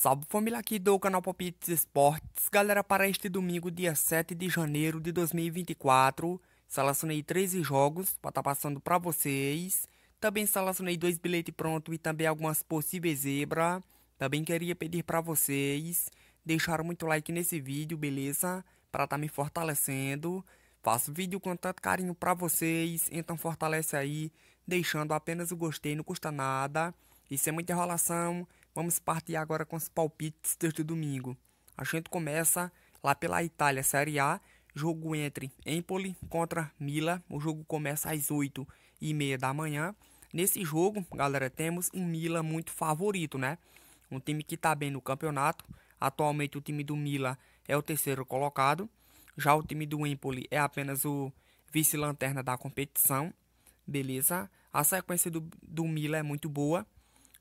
Salve família aqui do canal Palpites Esportes. Galera, para este domingo, dia 7 de janeiro de 2024, selecionei 13 jogos para estar tá passando para vocês. Também selecionei dois bilhetes pronto e também algumas possíveis zebra. Também queria pedir para vocês deixar muito like nesse vídeo, beleza? Para estar tá me fortalecendo. Faço vídeo com tanto carinho para vocês, então fortalece aí, deixando apenas o gostei, não custa nada. Isso é muita enrolação. Vamos partir agora com os palpites deste domingo. A gente começa lá pela Itália, Série A, jogo entre Empoli contra Mila. O jogo começa às 8 e meia da manhã. Nesse jogo, galera, temos um Mila muito favorito, né? Um time que está bem no campeonato. Atualmente o time do Mila é o terceiro colocado. Já o time do Empoli é apenas o vice-lanterna da competição. Beleza? A sequência do, do Mila é muito boa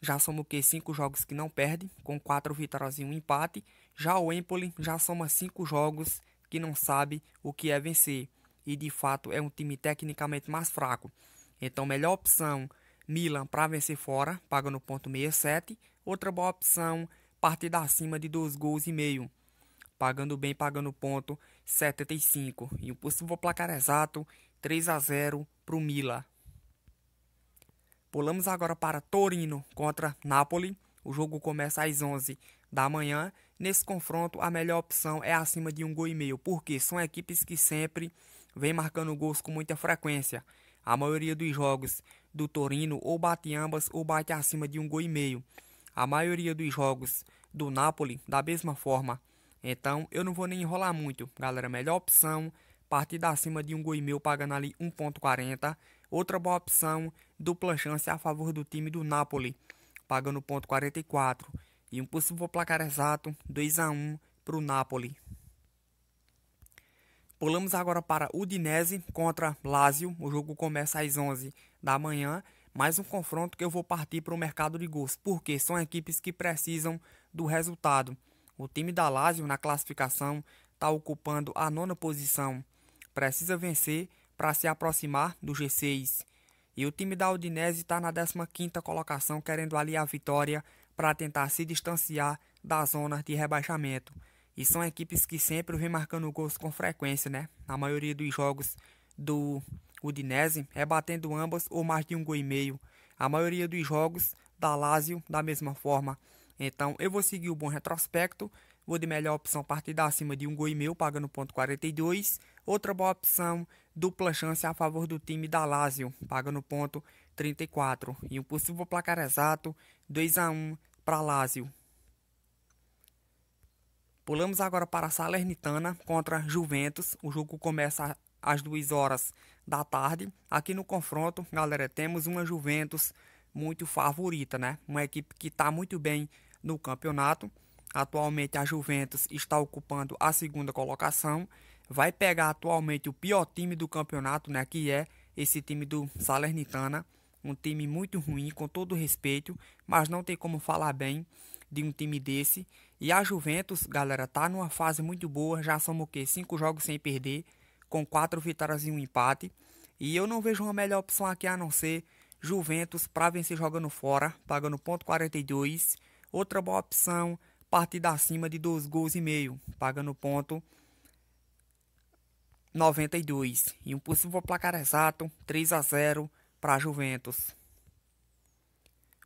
já soma o que? 5 jogos que não perde, com 4 vitórias e um empate. Já o Empoli já soma 5 jogos que não sabe o que é vencer. E de fato é um time tecnicamente mais fraco. Então, melhor opção Milan para vencer fora, pagando ponto 67. Outra boa opção, partida acima de 2 gols e meio, pagando bem, pagando ponto 75. E o possível placar exato, 3 a 0 para o Milan. Pulamos agora para Torino contra Napoli. O jogo começa às 11 da manhã. Nesse confronto, a melhor opção é acima de um gol e meio, porque são equipes que sempre vêm marcando gols com muita frequência. A maioria dos jogos do Torino ou bate ambas ou bate acima de um gol e meio. A maioria dos jogos do Napoli da mesma forma. Então, eu não vou nem enrolar muito, galera. Melhor opção, partida acima de um gol e meio, pagando ali 1.40 Outra boa opção, dupla chance a favor do time do Napoli, pagando ponto 44 e um possível placar exato 2 a 1 para o Napoli. Pulamos agora para Udinese contra Lazio. O jogo começa às 11 da manhã. Mais um confronto que eu vou partir para o mercado de gols, porque são equipes que precisam do resultado. O time da Lazio na classificação está ocupando a nona posição. Precisa vencer para se aproximar do G6. E o time da Udinese está na 15ª colocação, querendo ali a vitória para tentar se distanciar da zona de rebaixamento. E são equipes que sempre vem marcando gols com frequência, né? A maioria dos jogos do Udinese é batendo ambas ou mais de um gol e meio. A maioria dos jogos da Lazio da mesma forma. Então eu vou seguir o bom retrospecto, vou de melhor opção partida acima de um gol e meio pagando ponto 42. Outra boa opção dupla chance a favor do time da Lazio, paga no ponto 34, e um possível placar exato 2 a 1 para Lazio. Pulamos agora para a Salernitana contra Juventus. O jogo começa às 2 horas da tarde. Aqui no confronto, galera, temos uma Juventus muito favorita, né? Uma equipe que está muito bem no campeonato. Atualmente a Juventus está ocupando a segunda colocação vai pegar atualmente o pior time do campeonato, né, que é esse time do Salernitana, um time muito ruim, com todo respeito, mas não tem como falar bem de um time desse. E a Juventus, galera, tá numa fase muito boa, já somos o quê? Cinco jogos sem perder, com quatro vitórias e um empate. E eu não vejo uma melhor opção aqui a não ser Juventus para vencer jogando fora, pagando ponto 42. Outra boa opção, partida acima de dois gols e meio, pagando ponto 92 e um possível placar exato 3 a 0 para a Juventus.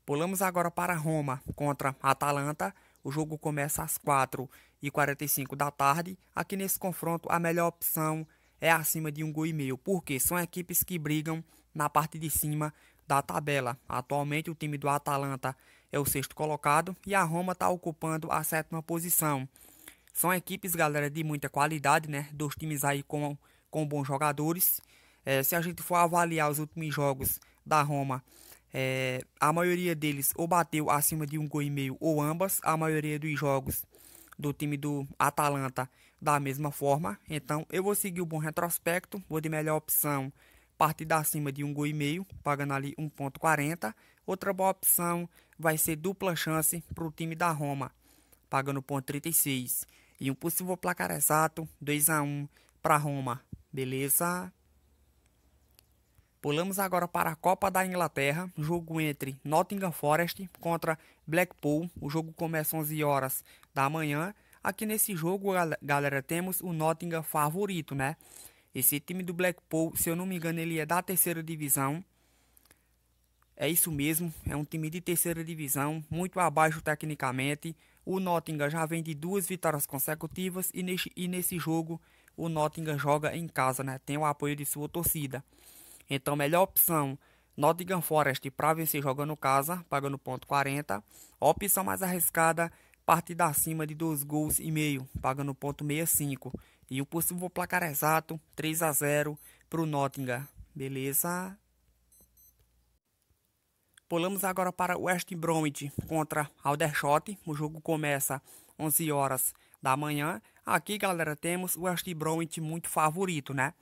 Pulamos agora para Roma contra Atalanta. O jogo começa às 4h45 da tarde. Aqui nesse confronto, a melhor opção é acima de um gol e meio, porque são equipes que brigam na parte de cima da tabela. Atualmente, o time do Atalanta é o sexto colocado e a Roma está ocupando a sétima posição. São equipes, galera, de muita qualidade, né? Dois times aí com, com bons jogadores. É, se a gente for avaliar os últimos jogos da Roma, é, a maioria deles ou bateu acima de um gol e meio ou ambas. A maioria dos jogos do time do Atalanta da mesma forma. Então eu vou seguir o bom retrospecto, vou de melhor opção partir da cima de um gol e meio, pagando ali 1.40. Outra boa opção vai ser dupla chance para o time da Roma, pagando 1.36. E um possível placar exato, 2 a 1 para Roma, beleza? Pulamos agora para a Copa da Inglaterra, jogo entre Nottingham Forest contra Blackpool. O jogo começa às 11 horas da manhã. Aqui nesse jogo, galera, temos o Nottingham favorito, né? Esse time do Blackpool, se eu não me engano, ele é da terceira divisão. É isso mesmo, é um time de terceira divisão, muito abaixo tecnicamente. O Nottingham já vem de duas vitórias consecutivas e nesse, e nesse jogo o Nottingham joga em casa, né? Tem o apoio de sua torcida. Então, melhor opção Nottingham Forest para vencer jogando casa, pagando ponto 40. A opção mais arriscada, partida acima de dois gols e meio, pagando ponto 65. E o possível placar exato, 3 a 0 para o Nottingham. Beleza? Pulamos agora para West Bromwich contra Aldershot. O jogo começa 11 horas da manhã. Aqui, galera, temos West Bromwich muito favorito, né?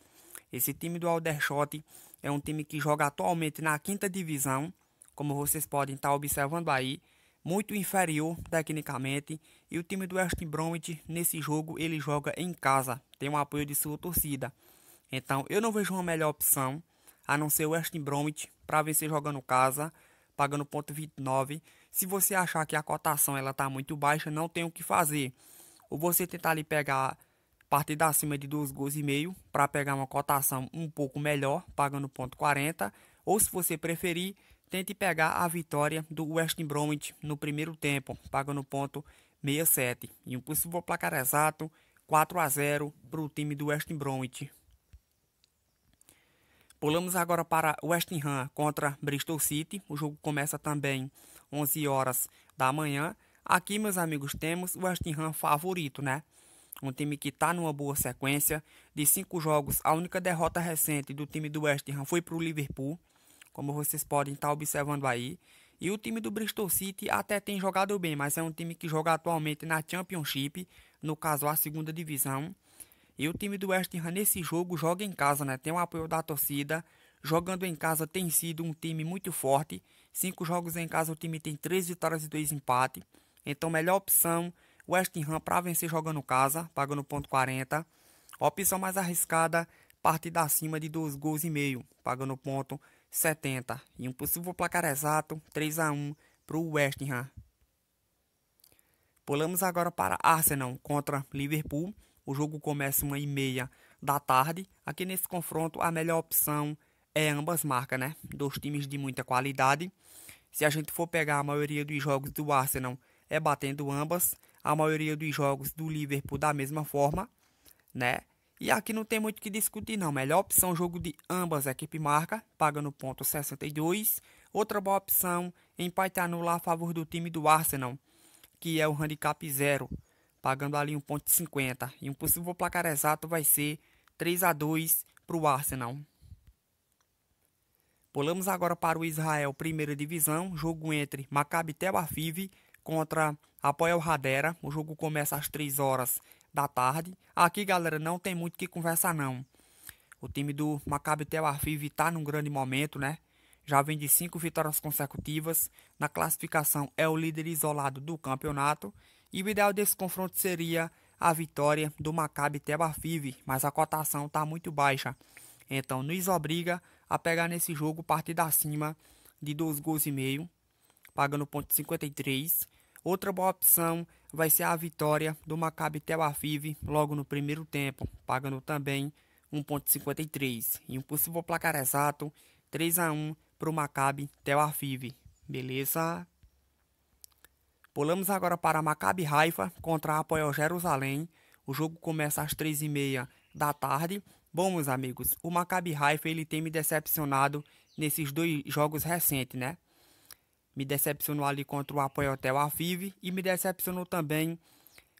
Esse time do Aldershot é um time que joga atualmente na quinta divisão, como vocês podem estar tá observando aí, muito inferior tecnicamente, e o time do West Bromwich nesse jogo ele joga em casa, tem o apoio de sua torcida. Então, eu não vejo uma melhor opção a não ser o West Bromwich para vencer jogando casa pagando ponto 29. Se você achar que a cotação ela tá muito baixa, não tem o que fazer. Ou você tentar ali pegar da cima de 2 gols e meio para pegar uma cotação um pouco melhor, pagando ponto 40, ou se você preferir, tente pegar a vitória do West Bromwich no primeiro tempo, pagando ponto 67. E um possível placar exato 4 a 0 para o time do West Bromwich. Pulamos agora para West Ham contra Bristol City. O jogo começa também 11 horas da manhã. Aqui, meus amigos, temos o West Ham favorito, né? Um time que está numa boa sequência. De cinco jogos, a única derrota recente do time do West Ham foi para o Liverpool, como vocês podem estar tá observando aí. E o time do Bristol City até tem jogado bem, mas é um time que joga atualmente na Championship, no caso a segunda divisão e o time do West Ham nesse jogo joga em casa, né? Tem o apoio da torcida. Jogando em casa tem sido um time muito forte. Cinco jogos em casa o time tem três vitórias e dois empates. Então melhor opção West Ham para vencer jogando casa, pagando ponto 40. Opção mais arriscada, partida acima de dois gols e meio, pagando ponto 70. E um possível placar exato, 3 a 1 para o West Ham. Pulamos agora para Arsenal contra Liverpool. O jogo começa uma e meia da tarde. Aqui nesse confronto a melhor opção é ambas marcas, né? Dois times de muita qualidade. Se a gente for pegar a maioria dos jogos do Arsenal é batendo ambas, a maioria dos jogos do Liverpool da mesma forma, né? E aqui não tem muito o que discutir não. Melhor opção jogo de ambas equipe marca, Paga no ponto 62. Outra boa opção, empate anular a favor do time do Arsenal, que é o handicap zero pagando ali 1,50. E um possível placar exato vai ser 3 a 2 para o Arsenal. Pulamos agora para o Israel, primeira divisão, jogo entre Maccabi Tel Aviv contra Apoel Hadera. O jogo começa às 3 horas da tarde. Aqui, galera, não tem muito o que conversar não. O time do Maccabi Tel Aviv está num grande momento, né? Já vem de cinco vitórias consecutivas. Na classificação é o líder isolado do campeonato e o ideal desse confronto seria a vitória do Maccabi Tel Aviv, mas a cotação está muito baixa. Então nos obriga a pegar nesse jogo partida acima de 2 gols e meio, pagando ponto 53. Outra boa opção vai ser a vitória do Maccabi Tel Aviv logo no primeiro tempo, pagando também 1.53 e um possível placar exato 3 a 1 para o Maccabi Tel Aviv. Beleza? Pulamos agora para Maccabi Haifa contra Apoel Jerusalém. O jogo começa às três e meia da tarde. Bom, meus amigos, o Maccabi Haifa ele tem me decepcionado nesses dois jogos recentes, né? Me decepcionou ali contra o Apoel Tel Aviv e me decepcionou também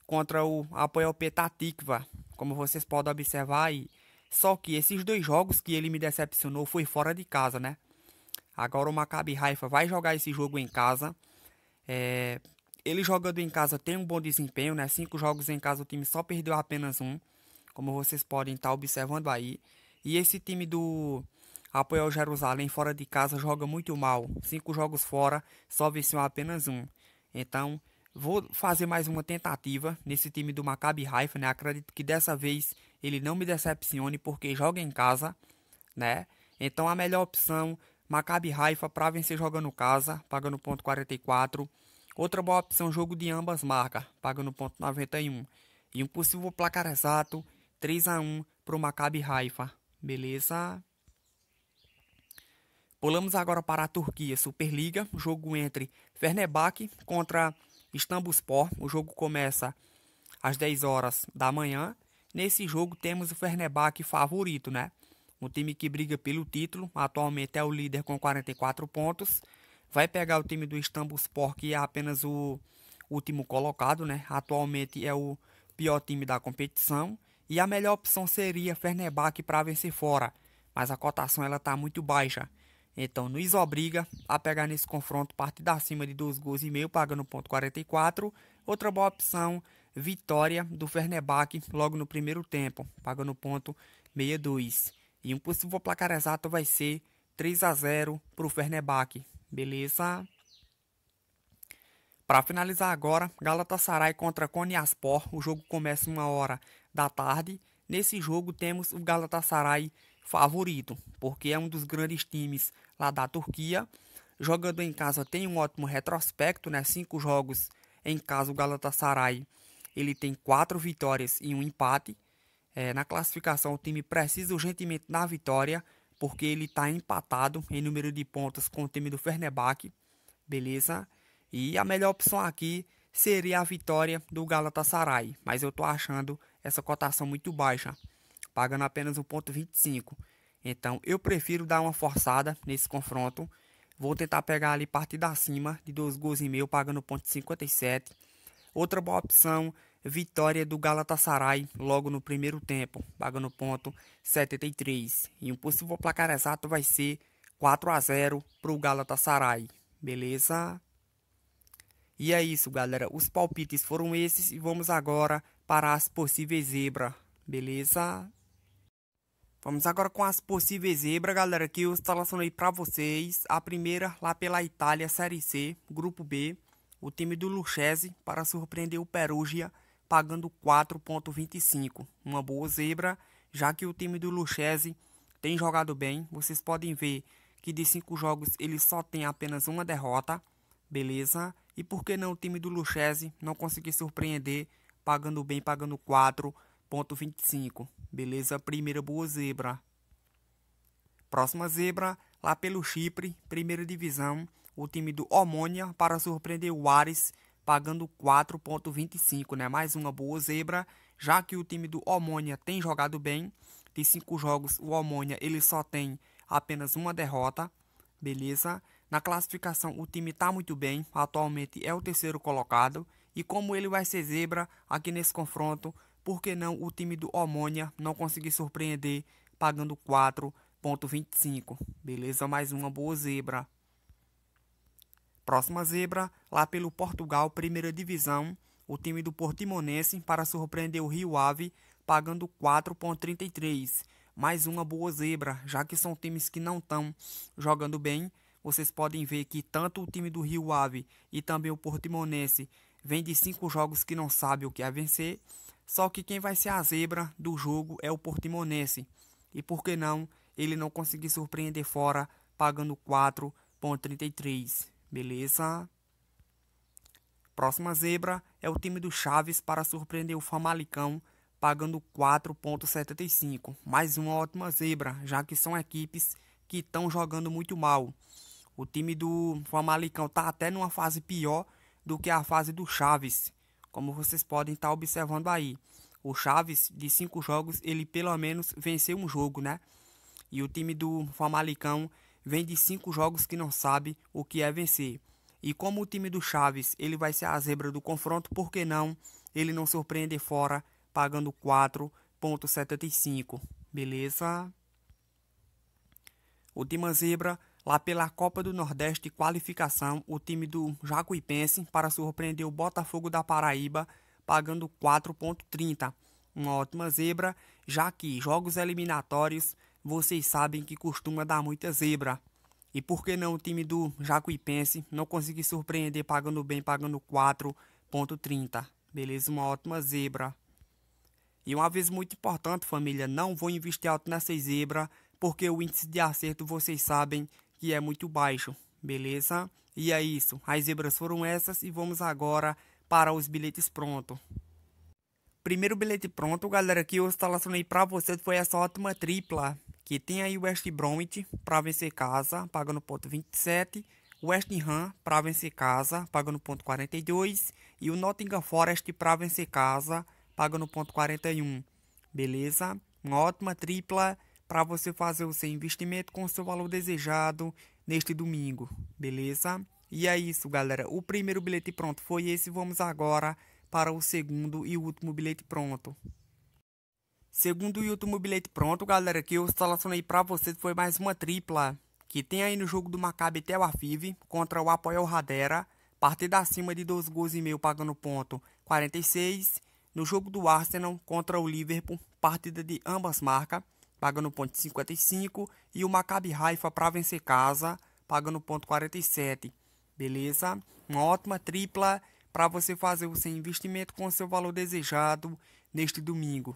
contra o Apoel Petatikva, como vocês podem observar aí. Só que esses dois jogos que ele me decepcionou foi fora de casa, né? Agora o Maccabi Haifa vai jogar esse jogo em casa. É, ele jogando em casa tem um bom desempenho, né? Cinco jogos em casa o time só perdeu apenas um, como vocês podem estar tá observando aí. E esse time do Apoio Jerusalém fora de casa joga muito mal. Cinco jogos fora, só venceu apenas um. Então, vou fazer mais uma tentativa nesse time do Maccabi Haifa, né? Acredito que dessa vez ele não me decepcione porque joga em casa, né? Então a melhor opção Maccabi Haifa para vencer jogando casa, pagando ponto 44. Outra boa opção, jogo de ambas marcas, pagando ponto 91. E um possível placar exato, 3 a 1 para o Maccabi Haifa. Beleza? Pulamos agora para a Turquia, Superliga, jogo entre Fenerbahçe contra Istanbulspor. O jogo começa às 10 horas da manhã. Nesse jogo temos o Fenerbahçe favorito, né? Um time que briga pelo título, atualmente é o líder com 44 pontos vai pegar o time do Istambul Sport, que é apenas o último colocado, né? Atualmente é o pior time da competição. E a melhor opção seria Fernebach para vencer fora, mas a cotação ela tá muito baixa. Então nos obriga a pegar nesse confronto partida acima de 2 gols e meio, pagando 0.44. Outra boa opção, vitória do Fernebach logo no primeiro tempo, pagando ponto 62. E um possível placar exato vai ser 3 a 0 para o Fernebach. Beleza? Para finalizar agora, Galatasaray contra Konyaspor. O jogo começa uma hora da tarde. Nesse jogo temos o Galatasaray favorito, porque é um dos grandes times lá da Turquia. Jogando em casa tem um ótimo retrospecto, né? Cinco jogos em casa o Galatasaray ele tem quatro vitórias e um empate. É, na classificação o time precisa urgentemente da vitória porque ele está empatado em número de pontos com o time do Fernebach, beleza? E a melhor opção aqui seria a vitória do Galatasaray, mas eu estou achando essa cotação muito baixa, pagando apenas 1.25. Então eu prefiro dar uma forçada nesse confronto. Vou tentar pegar ali parte da cima de 2 gols e meio, pagando 1.57. Outra boa opção Vitória do Galatasaray logo no primeiro tempo, pagando ponto 73. E um possível placar exato vai ser 4 a 0 para o Galatasaray. Beleza? E é isso, galera. Os palpites foram esses e vamos agora para as possíveis zebra. Beleza? Vamos agora com as possíveis zebras, galera, que eu selecionei para vocês. A primeira lá pela Itália, Série C, Grupo B. O time do Luchese para surpreender o Perugia pagando 4,25. Uma boa zebra, já que o time do Luchese tem jogado bem. Vocês podem ver que de cinco jogos ele só tem apenas uma derrota. Beleza? E por que não o time do Luchese não conseguir surpreender pagando bem, pagando 4,25? Beleza? Primeira boa zebra. Próxima zebra, lá pelo Chipre, primeira divisão, o time do Omônia para surpreender o Ares pagando 4,25, né? Mais uma boa zebra, já que o time do Omônia tem jogado bem. De cinco jogos, o Omônia ele só tem apenas uma derrota, beleza? Na classificação, o time está muito bem, atualmente é o terceiro colocado. E como ele vai ser zebra aqui nesse confronto, por que não o time do Omônia não conseguir surpreender pagando 4,25? Beleza? Mais uma boa zebra. Próxima zebra, lá pelo Portugal, primeira divisão, o time do Portimonense para surpreender o Rio Ave, pagando 4,33. Mais uma boa zebra, já que são times que não estão jogando bem. Vocês podem ver que tanto o time do Rio Ave e também o Portimonense vem de cinco jogos que não sabe o que é vencer. Só que quem vai ser a zebra do jogo é o Portimonense. E por que não ele não conseguir surpreender fora, pagando 4,33. Beleza? Próxima zebra é o time do Chaves para surpreender o Famalicão, pagando 4,75. Mais uma ótima zebra, já que são equipes que estão jogando muito mal. O time do Famalicão está até numa fase pior do que a fase do Chaves, como vocês podem estar tá observando aí. O Chaves, de cinco jogos, ele pelo menos venceu um jogo, né? E o time do Famalicão vem de cinco jogos que não sabe o que é vencer. E como o time do Chaves ele vai ser a zebra do confronto, por que não ele não surpreender fora pagando 4,75? Beleza? Última zebra, lá pela Copa do Nordeste qualificação, o time do Jacuipense para surpreender o Botafogo da Paraíba pagando 4,30. Uma ótima zebra, já que jogos eliminatórios vocês sabem que costuma dar muita zebra. E por que não o time do Jacuipense não conseguir surpreender pagando bem, pagando 4.30? Beleza, uma ótima zebra. E uma vez muito importante, família, não vou investir alto nessa zebra, porque o índice de acerto vocês sabem que é muito baixo, beleza? E é isso, as zebras foram essas e vamos agora para os bilhetes pronto. Primeiro bilhete pronto, galera, que eu instalacionei para vocês foi essa ótima tripla que tem aí West Bromwich para vencer casa, pagando ponto 27, West Ham para vencer casa, pagando ponto 42 e o Nottingham Forest para vencer casa, pagando ponto 41. Beleza? Uma ótima tripla para você fazer o seu investimento com o seu valor desejado neste domingo, beleza? E é isso, galera. O primeiro bilhete pronto foi esse. Vamos agora para o segundo e último bilhete pronto. Segundo o último Bilhete Pronto, galera, que eu selecionei pra vocês foi mais uma tripla que tem aí no jogo do Maccabi Tel Aviv contra o Apoel Radera, partida acima de 2 gols e meio pagando ponto 46, no jogo do Arsenal contra o Liverpool, partida de ambas marcas, pagando ponto 55 e o Maccabi Haifa para vencer casa, pagando ponto 47. Beleza? Uma ótima tripla para você fazer o seu investimento com o seu valor desejado neste domingo